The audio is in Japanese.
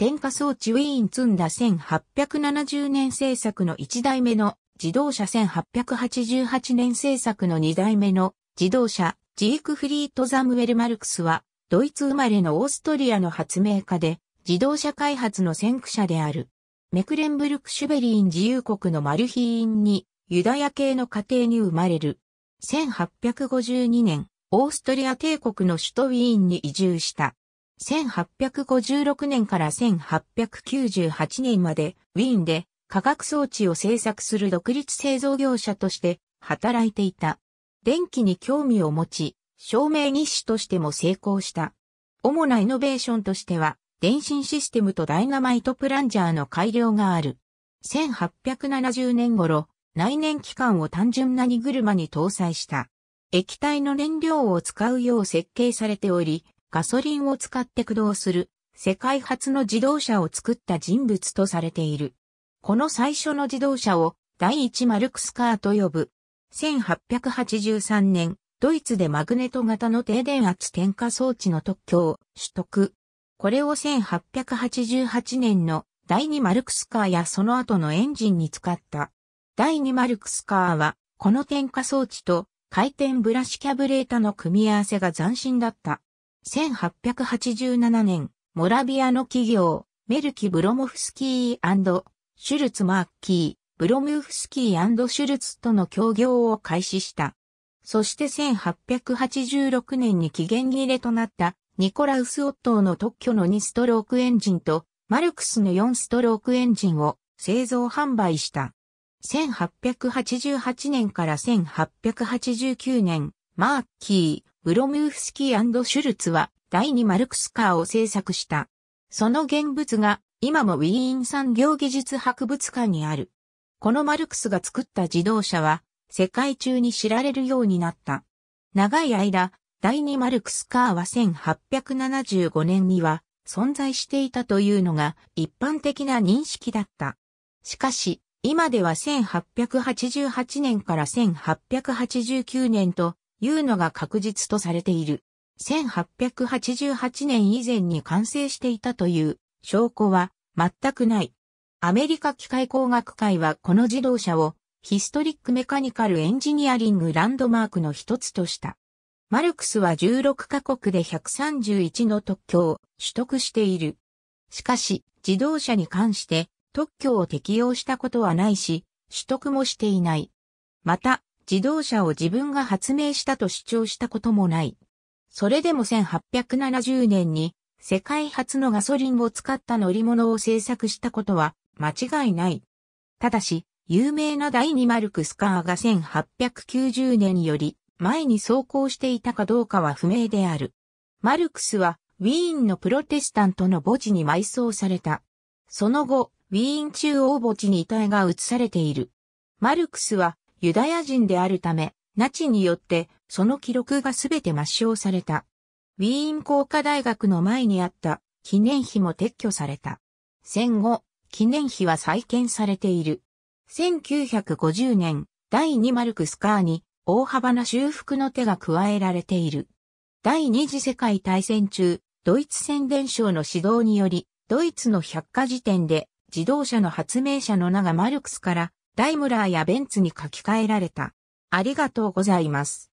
点火装置ウィーン積んだ1870年製作の1代目の自動車1888年製作の2代目の自動車ジークフリート・ザムウェル・マルクスはドイツ生まれのオーストリアの発明家で自動車開発の先駆者である。メクレンブルク・シュベリーン自由国のマルヒーンにユダヤ系の家庭に生まれる。1852年、オーストリア帝国の首都ウィーンに移住した。1856年から1898年までウィーンで化学装置を製作する独立製造業者として働いていた。電気に興味を持ち、照明日誌としても成功した。主なイノベーションとしては、電信システムとダイナマイトプランジャーの改良がある。1870年頃、内燃機関を単純な荷車に搭載した。液体の燃料を使うよう設計されており、ガソリンを使って駆動する世界初の自動車を作った人物とされている。この最初の自動車を第一マルクスカーと呼ぶ。1883年、ドイツでマグネト型の低電圧点火装置の特許を取得。これを1888年の第二マルクスカーやその後のエンジンに使った。第二マルクスカーは、この点火装置と回転ブラシキャブレータの組み合わせが斬新だった。1887年、モラビアの企業、メルキ・ブロモフスキーシュルツ・マッキー、ブロムフスキーシュルツとの協業を開始した。そして1886年に期限切れとなったニコラウス・オットーの特許の2ストロークエンジンとマルクスの4ストロークエンジンを製造販売した。1888年から1889年、マーキー、ブロムーフスキーシュルツは第二マルクスカーを制作した。その現物が今もウィーン産業技術博物館にある。このマルクスが作った自動車は世界中に知られるようになった。長い間、第二マルクスカーは1875年には存在していたというのが一般的な認識だった。しかし、今では1888年から1889年というのが確実とされている。1888年以前に完成していたという証拠は全くない。アメリカ機械工学会はこの自動車をヒストリックメカニカルエンジニアリングランドマークの一つとした。マルクスは16カ国で131の特許を取得している。しかし、自動車に関して特許を適用したことはないし、取得もしていない。また、自動車を自分が発明したと主張したこともない。それでも1870年に世界初のガソリンを使った乗り物を製作したことは間違いない。ただし、有名な第2マルクスカーが1890年より前に走行していたかどうかは不明である。マルクスはウィーンのプロテスタントの墓地に埋葬された。その後、ウィーン中央墓地に遺体が移されている。マルクスはユダヤ人であるため、ナチによってその記録がすべて抹消された。ウィーン工科大学の前にあった記念碑も撤去された。戦後、記念碑は再建されている。1950年、第2マルクスカーに大幅な修復の手が加えられている。第二次世界大戦中、ドイツ宣伝省の指導により、ドイツの百科事典で自動車の発明者の名がマルクスからダイムラーやベンツに書き換えられた。ありがとうございます。